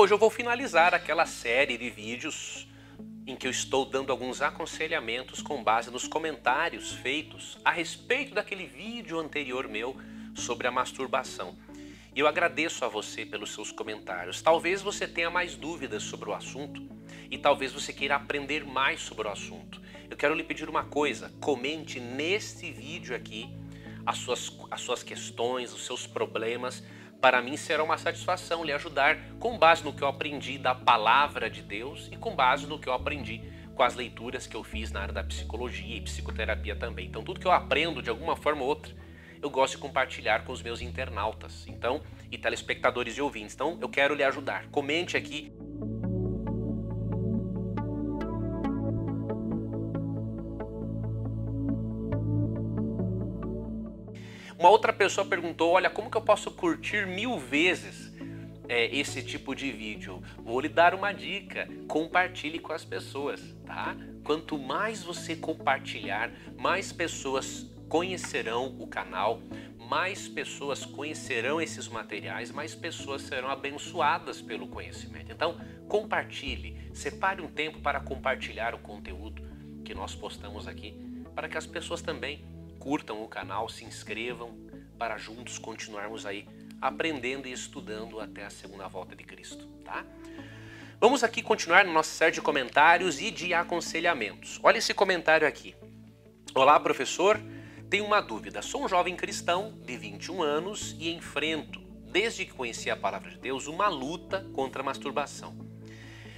Hoje eu vou finalizar aquela série de vídeos em que eu estou dando alguns aconselhamentos com base nos comentários feitos a respeito daquele vídeo anterior meu sobre a masturbação. E Eu agradeço a você pelos seus comentários. Talvez você tenha mais dúvidas sobre o assunto e talvez você queira aprender mais sobre o assunto. Eu quero lhe pedir uma coisa: comente neste vídeo aqui as suas, as suas questões, os seus problemas para mim será uma satisfação lhe ajudar com base no que eu aprendi da palavra de Deus e com base no que eu aprendi com as leituras que eu fiz na área da psicologia e psicoterapia também. Então, tudo que eu aprendo de alguma forma ou outra, eu gosto de compartilhar com os meus internautas, então, e telespectadores e ouvintes. Então, eu quero lhe ajudar. Comente aqui Uma outra pessoa perguntou: olha, como que eu posso curtir mil vezes é, esse tipo de vídeo? Vou lhe dar uma dica: compartilhe com as pessoas, tá? Quanto mais você compartilhar, mais pessoas conhecerão o canal, mais pessoas conhecerão esses materiais, mais pessoas serão abençoadas pelo conhecimento. Então, compartilhe, separe um tempo para compartilhar o conteúdo que nós postamos aqui, para que as pessoas também curtam o canal, se inscrevam para juntos continuarmos aí aprendendo e estudando até a segunda volta de Cristo, tá? Vamos aqui continuar no nosso série de comentários e de aconselhamentos. Olha esse comentário aqui. Olá, professor. Tenho uma dúvida. Sou um jovem cristão de 21 anos e enfrento, desde que conheci a palavra de Deus, uma luta contra a masturbação.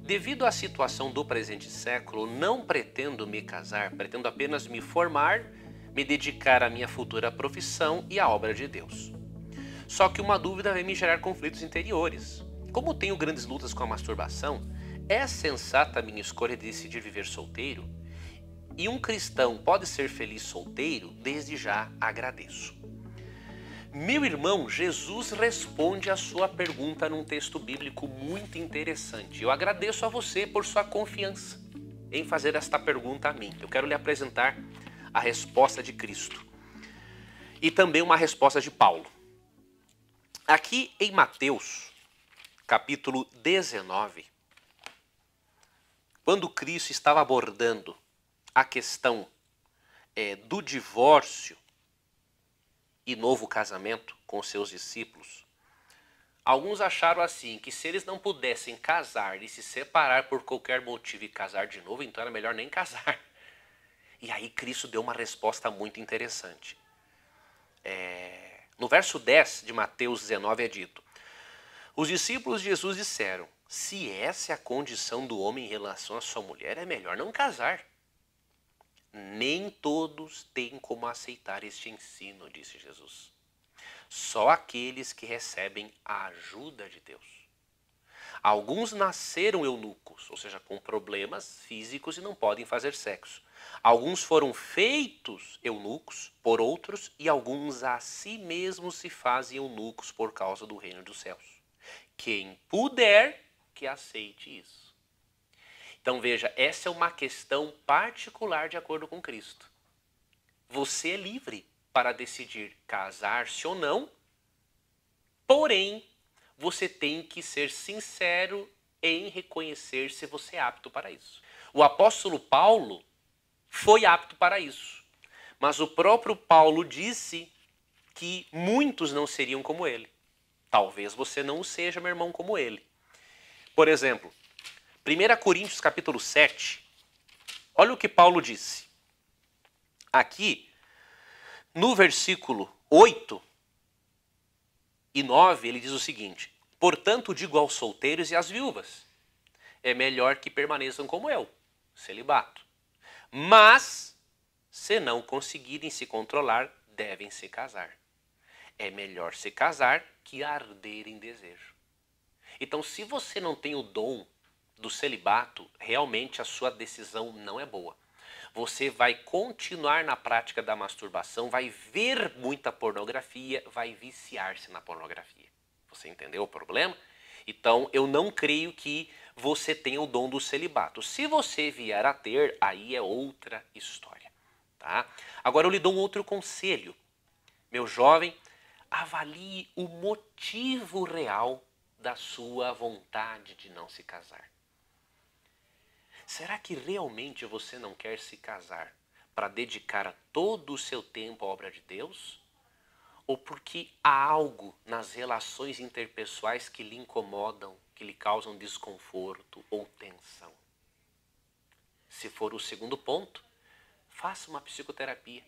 Devido à situação do presente século, não pretendo me casar, pretendo apenas me formar me dedicar à minha futura profissão e à obra de Deus. Só que uma dúvida vem me gerar conflitos interiores. Como tenho grandes lutas com a masturbação, é sensata a minha escolha de decidir viver solteiro? E um cristão pode ser feliz solteiro? Desde já agradeço. Meu irmão, Jesus responde a sua pergunta num texto bíblico muito interessante. Eu agradeço a você por sua confiança em fazer esta pergunta a mim. Eu quero lhe apresentar a resposta de Cristo. E também uma resposta de Paulo. Aqui em Mateus, capítulo 19, quando Cristo estava abordando a questão é, do divórcio e novo casamento com seus discípulos, alguns acharam assim que se eles não pudessem casar e se separar por qualquer motivo e casar de novo, então era melhor nem casar. E aí Cristo deu uma resposta muito interessante. É... No verso 10 de Mateus 19 é dito: Os discípulos de Jesus disseram: Se essa é a condição do homem em relação à sua mulher, é melhor não casar. Nem todos têm como aceitar este ensino, disse Jesus. Só aqueles que recebem a ajuda de Deus. Alguns nasceram eunucos, ou seja, com problemas físicos e não podem fazer sexo. Alguns foram feitos eunucos por outros, e alguns a si mesmos se fazem eunucos por causa do reino dos céus. Quem puder, que aceite isso. Então veja, essa é uma questão particular de acordo com Cristo. Você é livre para decidir casar-se ou não, porém você tem que ser sincero em reconhecer se você é apto para isso. O apóstolo Paulo foi apto para isso, mas o próprio Paulo disse que muitos não seriam como ele. Talvez você não seja, meu irmão, como ele. Por exemplo, 1 Coríntios capítulo 7, olha o que Paulo disse. Aqui, no versículo 8, e 9, ele diz o seguinte: Portanto, digo aos solteiros e às viúvas: é melhor que permaneçam como eu, celibato. Mas, se não conseguirem se controlar, devem se casar. É melhor se casar que arder em desejo. Então, se você não tem o dom do celibato, realmente a sua decisão não é boa você vai continuar na prática da masturbação, vai ver muita pornografia, vai viciar-se na pornografia. Você entendeu o problema? Então, eu não creio que você tenha o dom do celibato. Se você vier a ter, aí é outra história, tá? Agora eu lhe dou um outro conselho. Meu jovem, avalie o motivo real da sua vontade de não se casar. Será que realmente você não quer se casar para dedicar todo o seu tempo à obra de Deus? Ou porque há algo nas relações interpessoais que lhe incomodam, que lhe causam desconforto ou tensão? Se for o segundo ponto, faça uma psicoterapia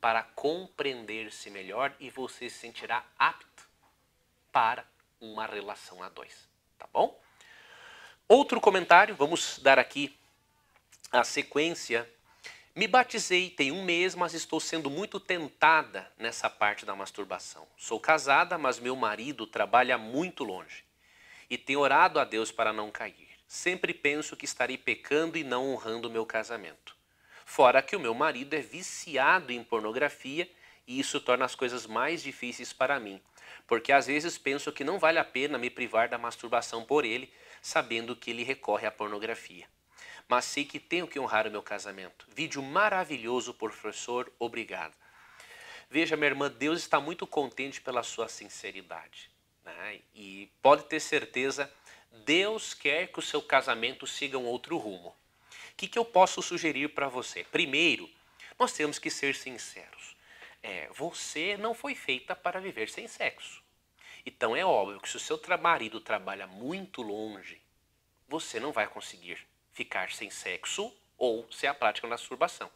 para compreender-se melhor e você se sentirá apto para uma relação a dois, tá bom? Outro comentário, vamos dar aqui a sequência. Me batizei tem um mês, mas estou sendo muito tentada nessa parte da masturbação. Sou casada, mas meu marido trabalha muito longe e tenho orado a Deus para não cair. Sempre penso que estarei pecando e não honrando meu casamento. Fora que o meu marido é viciado em pornografia e isso torna as coisas mais difíceis para mim porque às vezes penso que não vale a pena me privar da masturbação por ele, sabendo que ele recorre à pornografia. Mas sei que tenho que honrar o meu casamento. Vídeo maravilhoso, professor, obrigado. Veja, minha irmã, Deus está muito contente pela sua sinceridade. Né? E pode ter certeza, Deus quer que o seu casamento siga um outro rumo. O que, que eu posso sugerir para você? Primeiro, nós temos que ser sinceros. É, você não foi feita para viver sem sexo. Então é óbvio que se o seu marido trabalha muito longe, você não vai conseguir ficar sem sexo ou se a prática da masturbação.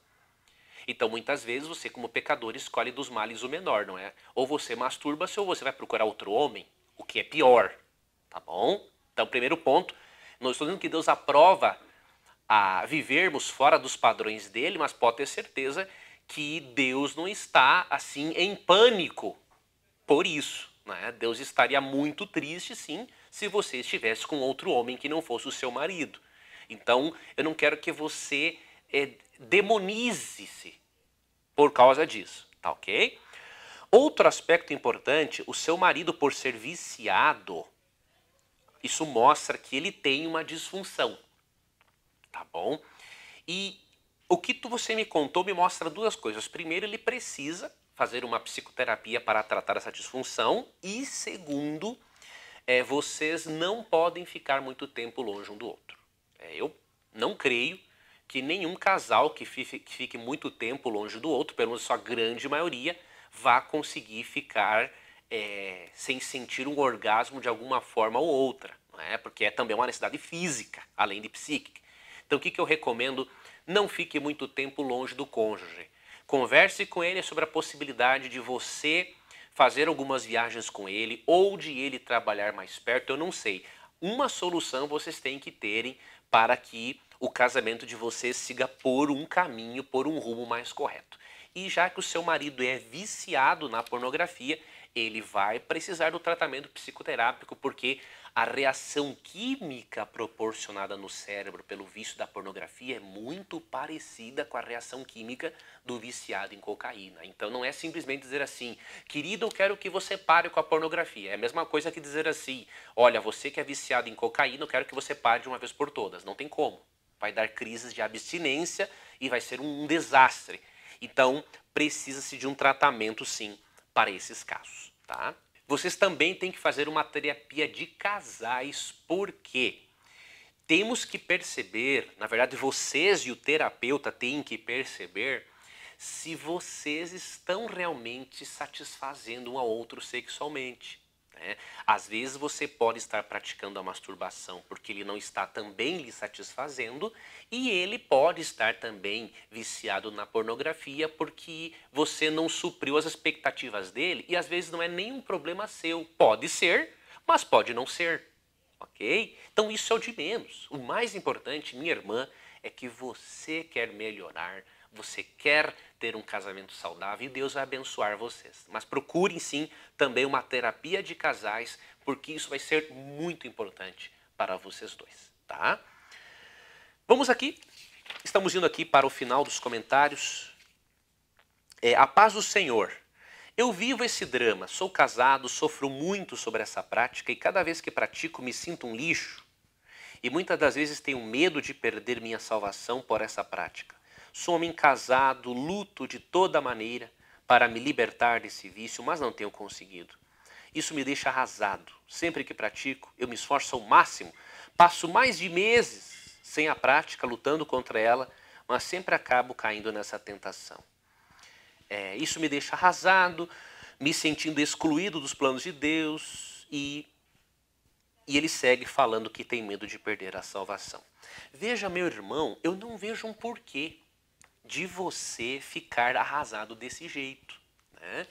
Então, muitas vezes, você, como pecador, escolhe dos males o menor, não é? Ou você masturba-se ou você vai procurar outro homem, o que é pior, tá bom? Então, primeiro ponto, não estou dizendo que Deus aprova a vivermos fora dos padrões dele, mas pode ter certeza que Deus não está assim em pânico por isso. Né? Deus estaria muito triste, sim, se você estivesse com outro homem que não fosse o seu marido. Então, eu não quero que você é, demonize-se por causa disso, tá ok? Outro aspecto importante, o seu marido por ser viciado, isso mostra que ele tem uma disfunção, tá bom? E o que tu, você me contou me mostra duas coisas. Primeiro, ele precisa fazer uma psicoterapia para tratar essa disfunção. E segundo, é, vocês não podem ficar muito tempo longe um do outro. É, eu não creio que nenhum casal que fique, muito tempo longe do outro, pelo menos sua grande maioria, vá conseguir ficar é, sem sentir um orgasmo de alguma forma ou outra, não é? porque é também uma necessidade física, além de psíquica. Então, o que, que eu recomendo não fique muito tempo longe do cônjuge. Converse com ele sobre a possibilidade de você fazer algumas viagens com ele ou de ele trabalhar mais perto, eu não sei. Uma solução vocês têm que terem para que o casamento de vocês siga por um caminho, por um rumo mais correto. E já que o seu marido é viciado na pornografia, ele vai precisar do tratamento psicoterápico, porque a reação química proporcionada no cérebro pelo vício da pornografia é muito parecida com a reação química do viciado em cocaína. Então não é simplesmente dizer assim, querido, eu quero que você pare com a pornografia. É a mesma coisa que dizer assim, olha, você que é viciado em cocaína, eu quero que você pare de uma vez por todas. Não tem como. Vai dar crises de abstinência e vai ser um desastre. Então, precisa-se de um tratamento, sim, para esses casos, tá? Vocês também têm que fazer uma terapia de casais, porque temos que perceber, na verdade, vocês e o terapeuta têm que perceber se vocês estão realmente satisfazendo um ao outro sexualmente. Né? Às vezes você pode estar praticando a masturbação porque ele não está também lhe satisfazendo e ele pode estar também viciado na pornografia porque você não supriu as expectativas dele e às vezes não é nenhum problema seu. Pode ser, mas pode não ser. Ok? Então isso é o de menos. O mais importante, minha irmã, é que você quer melhorar você quer ter um casamento saudável e Deus vai abençoar vocês. Mas procurem sim também uma terapia de casais, porque isso vai ser muito importante para vocês dois, tá? Vamos aqui, estamos indo aqui para o final dos comentários. É, a paz do Senhor. Eu vivo esse drama, sou casado, sofro muito sobre essa prática e cada vez que pratico me sinto um lixo. E muitas das vezes tenho medo de perder minha salvação por essa prática. Sou homem casado, luto de toda maneira para me libertar desse vício, mas não tenho conseguido. Isso me deixa arrasado. Sempre que pratico, eu me esforço ao máximo. Passo mais de meses sem a prática, lutando contra ela, mas sempre acabo caindo nessa tentação. É, isso me deixa arrasado, me sentindo excluído dos planos de Deus e, e ele segue falando que tem medo de perder a salvação. Veja, meu irmão, eu não vejo um porquê de você ficar arrasado desse jeito. Né?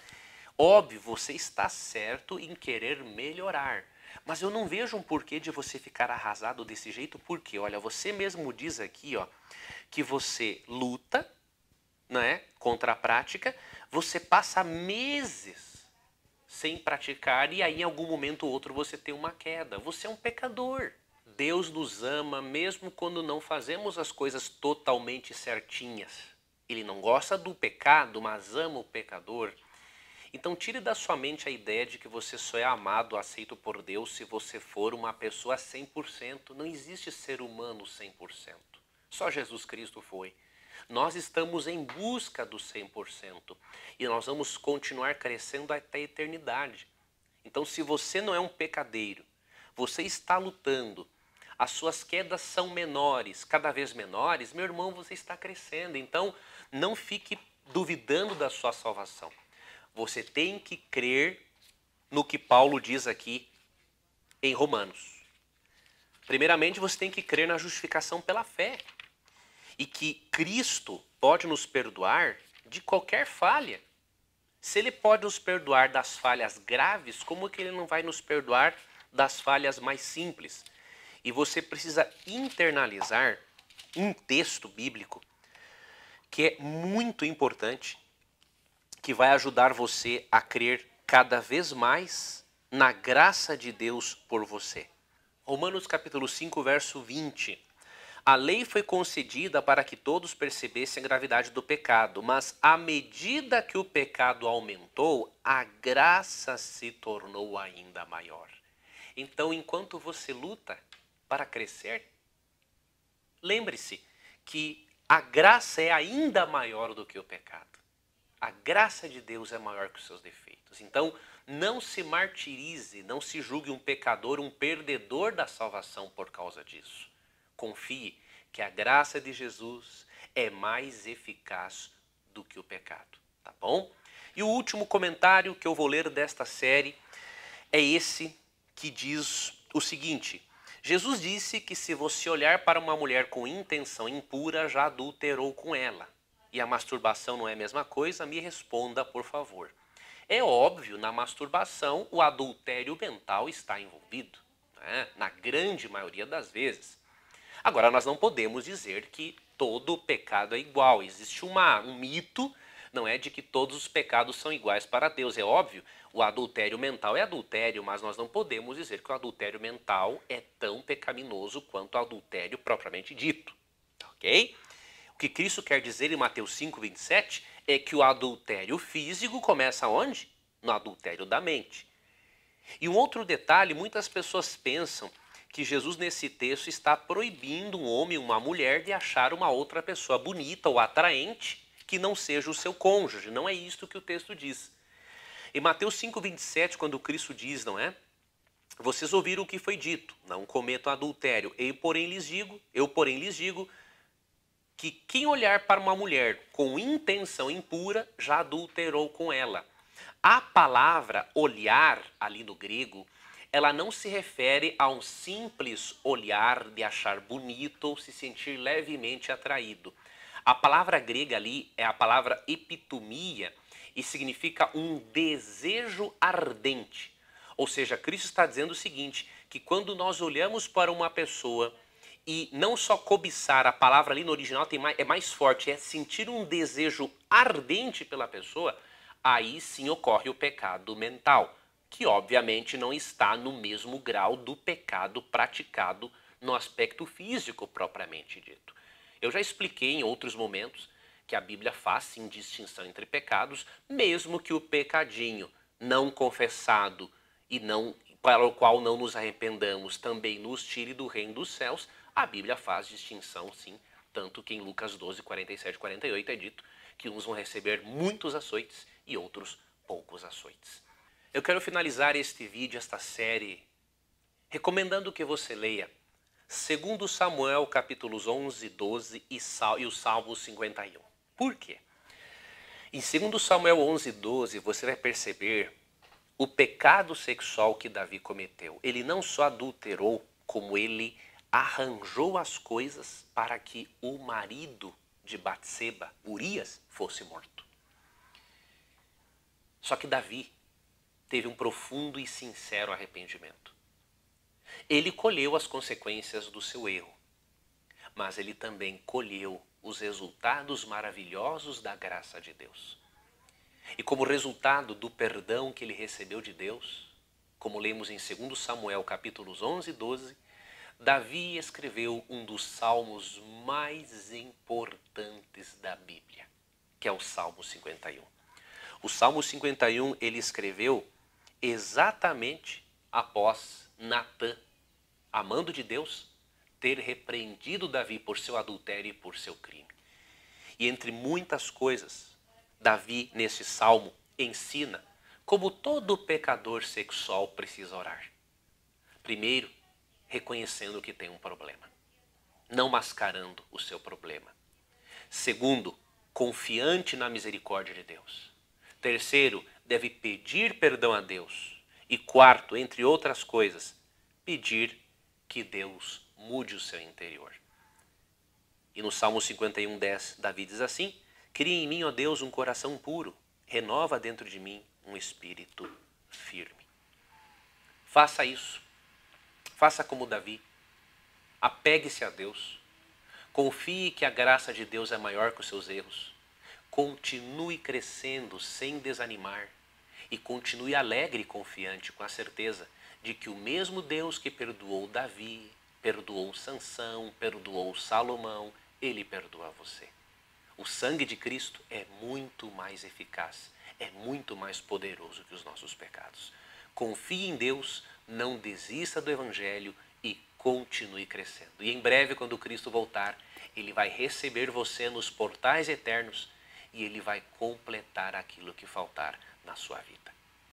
Óbvio, você está certo em querer melhorar. Mas eu não vejo um porquê de você ficar arrasado desse jeito, porque, olha, você mesmo diz aqui, ó, que você luta, né, contra a prática, você passa meses sem praticar e aí em algum momento ou outro você tem uma queda. Você é um pecador. Deus nos ama mesmo quando não fazemos as coisas totalmente certinhas. Ele não gosta do pecado, mas ama o pecador. Então tire da sua mente a ideia de que você só é amado, aceito por Deus se você for uma pessoa 100%. Não existe ser humano 100%. Só Jesus Cristo foi. Nós estamos em busca do 100% e nós vamos continuar crescendo até a eternidade. Então se você não é um pecadeiro, você está lutando as suas quedas são menores, cada vez menores, meu irmão, você está crescendo. Então, não fique duvidando da sua salvação. Você tem que crer no que Paulo diz aqui em Romanos. Primeiramente, você tem que crer na justificação pela fé e que Cristo pode nos perdoar de qualquer falha. Se ele pode nos perdoar das falhas graves, como que ele não vai nos perdoar das falhas mais simples? E você precisa internalizar um texto bíblico que é muito importante, que vai ajudar você a crer cada vez mais na graça de Deus por você. Romanos capítulo 5, verso 20. A lei foi concedida para que todos percebessem a gravidade do pecado, mas à medida que o pecado aumentou, a graça se tornou ainda maior. Então, enquanto você luta para crescer? Lembre-se que a graça é ainda maior do que o pecado. A graça de Deus é maior que os seus defeitos. Então, não se martirize, não se julgue um pecador, um perdedor da salvação por causa disso. Confie que a graça de Jesus é mais eficaz do que o pecado, tá bom? E o último comentário que eu vou ler desta série é esse que diz o seguinte: Jesus disse que se você olhar para uma mulher com intenção impura, já adulterou com ela. E a masturbação não é a mesma coisa? Me responda, por favor. É óbvio, na masturbação, o adultério mental está envolvido, né? na grande maioria das vezes. Agora, nós não podemos dizer que todo pecado é igual. Existe uma, um mito não é de que todos os pecados são iguais para Deus. É óbvio, o adultério mental é adultério, mas nós não podemos dizer que o adultério mental é tão pecaminoso quanto o adultério propriamente dito. Tá ok? O que Cristo quer dizer em Mateus 5, 27 é que o adultério físico começa onde? No adultério da mente. E um outro detalhe, muitas pessoas pensam que Jesus nesse texto está proibindo um homem e uma mulher de achar uma outra pessoa bonita ou atraente que não seja o seu cônjuge. Não é isto que o texto diz. Em Mateus 5,27, quando Cristo diz, não é? Vocês ouviram o que foi dito, não cometam adultério. Eu, porém, lhes digo, eu, porém, lhes digo que quem olhar para uma mulher com intenção impura já adulterou com ela. A palavra olhar, ali no grego, ela não se refere a um simples olhar de achar bonito ou se sentir levemente atraído. A palavra grega ali é a palavra epitomia e significa um desejo ardente. Ou seja, Cristo está dizendo o seguinte: que quando nós olhamos para uma pessoa e não só cobiçar, a palavra ali no original tem mais, é mais forte, é sentir um desejo ardente pela pessoa, aí sim ocorre o pecado mental, que obviamente não está no mesmo grau do pecado praticado no aspecto físico propriamente dito. Eu já expliquei em outros momentos que a Bíblia faz sim distinção entre pecados, mesmo que o pecadinho não confessado e não para o qual não nos arrependamos também nos tire do reino dos céus, a Bíblia faz distinção sim, tanto que em Lucas 12, 47 e 48 é dito que uns vão receber muitos açoites e outros poucos açoites. Eu quero finalizar este vídeo, esta série, recomendando que você leia Segundo Samuel, capítulos 11, 12 e, e o Salmo 51. Por quê? Em 2 Samuel 11, 12, você vai perceber o pecado sexual que Davi cometeu. Ele não só adulterou, como ele arranjou as coisas para que o marido de Batseba, Urias, fosse morto. Só que Davi teve um profundo e sincero arrependimento. Ele colheu as consequências do seu erro, mas ele também colheu os resultados maravilhosos da graça de Deus. E como resultado do perdão que ele recebeu de Deus, como lemos em 2 Samuel capítulos 11 e 12, Davi escreveu um dos salmos mais importantes da Bíblia, que é o Salmo 51. O Salmo 51 ele escreveu exatamente após Natã amando de Deus, ter repreendido Davi por seu adultério e por seu crime. E entre muitas coisas, Davi, nesse salmo, ensina como todo pecador sexual precisa orar. Primeiro, reconhecendo que tem um problema, não mascarando o seu problema. Segundo, confiante na misericórdia de Deus. Terceiro, deve pedir perdão a Deus. E quarto, entre outras coisas, pedir que Deus mude o seu interior. E no Salmo 51, 10, Davi diz assim: Cria em mim, ó Deus, um coração puro, renova dentro de mim um espírito firme. Faça isso. Faça como Davi. Apegue-se a Deus. Confie que a graça de Deus é maior que os seus erros. Continue crescendo sem desanimar e continue alegre e confiante com a certeza de que o mesmo Deus que perdoou Davi, perdoou Sansão, perdoou Salomão, ele perdoa você. O sangue de Cristo é muito mais eficaz, é muito mais poderoso que os nossos pecados. Confie em Deus, não desista do Evangelho e continue crescendo. E em breve, quando Cristo voltar, ele vai receber você nos portais eternos e ele vai completar aquilo que faltar na sua vida.